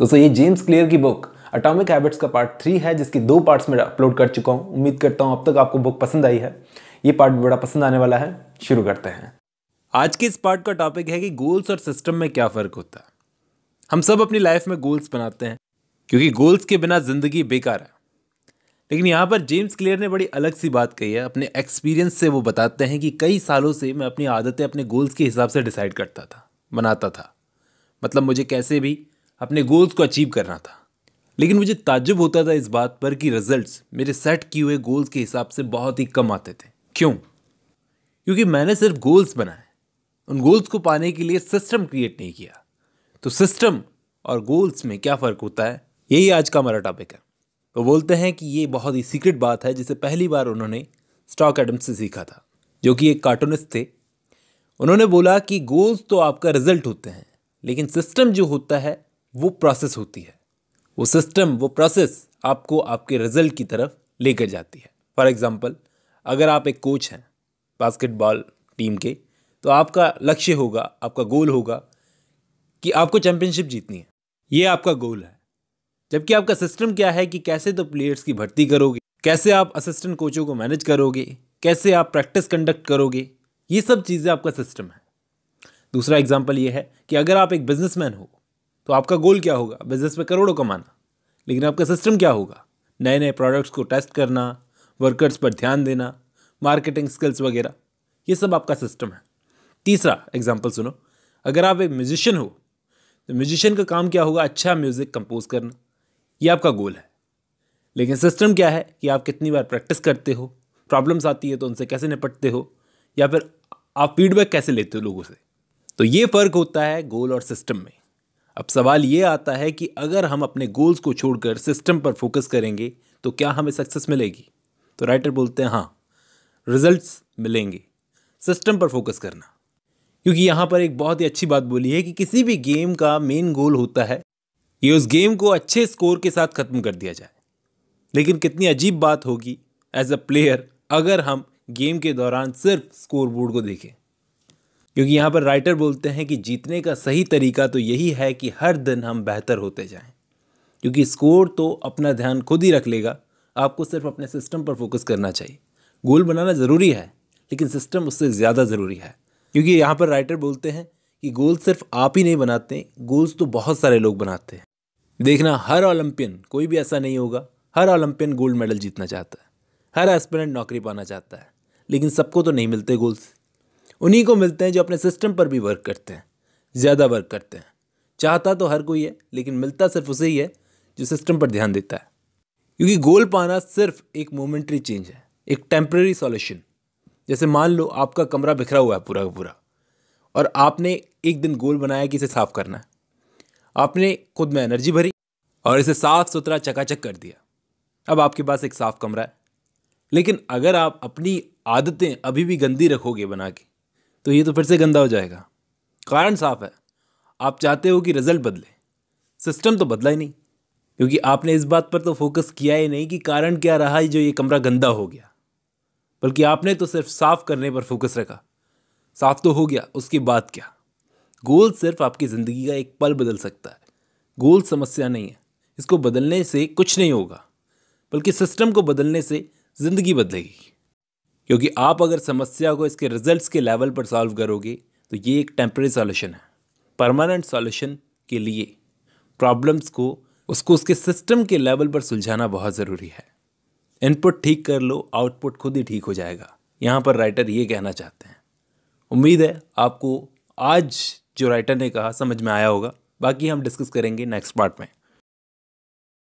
दोस्तों ये James Clear की बुक अटोमिक हैबिट्स का पार्ट थ्री है जिसकी दो पार्ट्स में अपलोड कर चुका हूँ उम्मीद करता हूँ अब तक आपको बुक पसंद आई है ये पार्ट भी बड़ा पसंद आने वाला है शुरू करते हैं आज के इस पार्ट का टॉपिक है कि गोल्स और सिस्टम में क्या फ़र्क होता है हम सब अपनी लाइफ में गोल्स बनाते हैं क्योंकि गोल्स के बिना ज़िंदगी बेकार है लेकिन यहाँ पर जेम्स क्लियर ने बड़ी अलग सी बात कही है अपने एक्सपीरियंस से वो बताते हैं कि कई सालों से मैं अपनी आदतें अपने गोल्स के हिसाब से डिसाइड करता था बनाता था मतलब मुझे कैसे भी अपने गोल्स को अचीव करना था लेकिन मुझे ताज्जुब होता था इस बात पर कि रिजल्ट्स मेरे सेट किए हुए गोल्स के हिसाब से बहुत ही कम आते थे क्यों क्योंकि मैंने सिर्फ गोल्स बनाए उन गोल्स को पाने के लिए सिस्टम क्रिएट नहीं किया तो सिस्टम और गोल्स में क्या फ़र्क होता है यही आज का हमारा टॉपिक है तो बोलते हैं कि ये बहुत ही सीक्रेट बात है जिसे पहली बार उन्होंने स्टॉक एडम से सीखा था जो कि एक कार्टूनिस्ट थे उन्होंने बोला कि गोल्स तो आपका रिजल्ट होते हैं लेकिन सिस्टम जो होता है वो प्रोसेस होती है वो सिस्टम वो प्रोसेस आपको आपके रिजल्ट की तरफ लेकर जाती है फॉर एग्ज़ाम्पल अगर आप एक कोच हैं बास्केटबॉल टीम के तो आपका लक्ष्य होगा आपका गोल होगा कि आपको चैंपियनशिप जीतनी है ये आपका गोल है जबकि आपका सिस्टम क्या है कि कैसे तो प्लेयर्स की भर्ती करोगे कैसे आप असिस्टेंट कोचों को मैनेज करोगे कैसे आप प्रैक्टिस कंडक्ट करोगे ये सब चीज़ें आपका सिस्टम है दूसरा एग्जाम्पल ये है कि अगर आप एक बिजनेसमैन हो तो आपका गोल क्या होगा बिजनेस में करोड़ों कमाना लेकिन आपका सिस्टम क्या होगा नए नए प्रोडक्ट्स को टेस्ट करना वर्कर्स पर ध्यान देना मार्केटिंग स्किल्स वगैरह ये सब आपका सिस्टम है तीसरा एग्जाम्पल सुनो अगर आप एक म्यूजिशियन हो तो म्यूजिशियन का काम क्या होगा अच्छा म्यूज़िक कंपोज करना ये आपका गोल है लेकिन सिस्टम क्या है कि आप कितनी बार प्रैक्टिस करते हो प्रॉब्लम्स आती है तो उनसे कैसे निपटते हो या फिर आप फीडबैक कैसे लेते हो लोगों से तो ये फ़र्क होता है गोल और सिस्टम में अब सवाल ये आता है कि अगर हम अपने गोल्स को छोड़कर सिस्टम पर फोकस करेंगे तो क्या हमें सक्सेस मिलेगी तो राइटर बोलते हैं हाँ रिजल्ट्स मिलेंगे सिस्टम पर फोकस करना क्योंकि यहाँ पर एक बहुत ही अच्छी बात बोली है कि किसी भी गेम का मेन गोल होता है कि उस गेम को अच्छे स्कोर के साथ ख़त्म कर दिया जाए लेकिन कितनी अजीब बात होगी एज अ प्लेयर अगर हम गेम के दौरान सिर्फ स्कोरबोर्ड को देखें क्योंकि यहाँ पर राइटर बोलते हैं कि जीतने का सही तरीका तो यही है कि हर दिन हम बेहतर होते जाएं क्योंकि स्कोर तो अपना ध्यान खुद ही रख लेगा आपको सिर्फ अपने सिस्टम पर फोकस करना चाहिए गोल बनाना ज़रूरी है लेकिन सिस्टम उससे ज़्यादा ज़रूरी है क्योंकि यहाँ पर राइटर बोलते हैं कि गोल सिर्फ आप ही नहीं बनाते गोल्स तो बहुत सारे लोग बनाते हैं देखना हर ओलंपियन कोई भी ऐसा नहीं होगा हर ओलंपियन गोल्ड मेडल जीतना चाहता है हर एस्पिरेंट नौकरी पाना चाहता है लेकिन सबको तो नहीं मिलते गोल्स उन्हीं को मिलते हैं जो अपने सिस्टम पर भी वर्क करते हैं ज़्यादा वर्क करते हैं चाहता तो हर कोई है लेकिन मिलता सिर्फ उसे ही है जो सिस्टम पर ध्यान देता है क्योंकि गोल पाना सिर्फ एक मोमेंट्री चेंज है एक टेम्प्रेरी सॉल्यूशन जैसे मान लो आपका कमरा बिखरा हुआ है पूरा का पूरा और आपने एक दिन गोल बनाया कि इसे साफ़ करना है आपने खुद में एनर्जी भरी और इसे साफ़ सुथरा चकाचक कर दिया अब आपके पास एक साफ़ कमरा है लेकिन अगर आप अपनी आदतें अभी भी गंदी रखोगे बना के तो ये तो फिर से गंदा हो जाएगा कारण साफ है आप चाहते हो कि रिजल्ट बदले सिस्टम तो बदला ही नहीं क्योंकि आपने इस बात पर तो फोकस किया ही नहीं कि कारण क्या रहा जो ये कमरा गंदा हो गया बल्कि आपने तो सिर्फ साफ करने पर फोकस रखा साफ तो हो गया उसके बाद क्या गोल सिर्फ आपकी ज़िंदगी का एक पल बदल सकता है गोल समस्या नहीं है इसको बदलने से कुछ नहीं होगा बल्कि सिस्टम को बदलने से ज़िंदगी बदलेगी क्योंकि आप अगर समस्या को इसके रिजल्ट्स के लेवल पर सॉल्व करोगे तो ये एक टेम्प्रेरी सॉल्यूशन है परमानेंट सॉल्यूशन के लिए प्रॉब्लम्स को उसको उसके सिस्टम के लेवल पर सुलझाना बहुत ज़रूरी है इनपुट ठीक कर लो आउटपुट खुद ही ठीक हो जाएगा यहाँ पर राइटर ये कहना चाहते हैं उम्मीद है आपको आज जो राइटर ने कहा समझ में आया होगा बाकी हम डिस्कस करेंगे नेक्स्ट पार्ट में